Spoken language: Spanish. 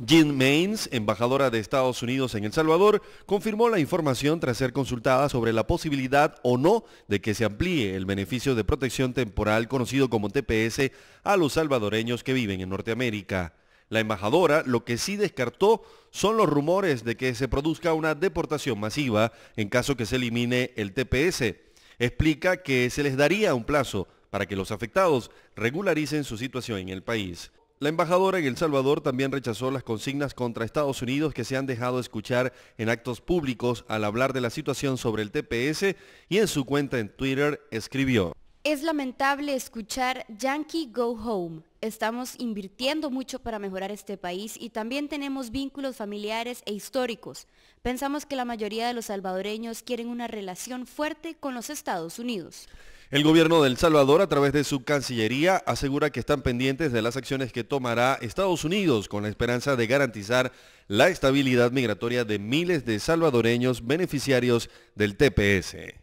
Jean Maines, embajadora de Estados Unidos en El Salvador, confirmó la información tras ser consultada sobre la posibilidad o no de que se amplíe el beneficio de protección temporal conocido como TPS a los salvadoreños que viven en Norteamérica. La embajadora lo que sí descartó son los rumores de que se produzca una deportación masiva en caso que se elimine el TPS. Explica que se les daría un plazo para que los afectados regularicen su situación en el país. La embajadora en El Salvador también rechazó las consignas contra Estados Unidos que se han dejado escuchar en actos públicos al hablar de la situación sobre el TPS y en su cuenta en Twitter escribió. Es lamentable escuchar Yankee Go Home. Estamos invirtiendo mucho para mejorar este país y también tenemos vínculos familiares e históricos. Pensamos que la mayoría de los salvadoreños quieren una relación fuerte con los Estados Unidos. El gobierno de El Salvador, a través de su Cancillería, asegura que están pendientes de las acciones que tomará Estados Unidos con la esperanza de garantizar la estabilidad migratoria de miles de salvadoreños beneficiarios del TPS.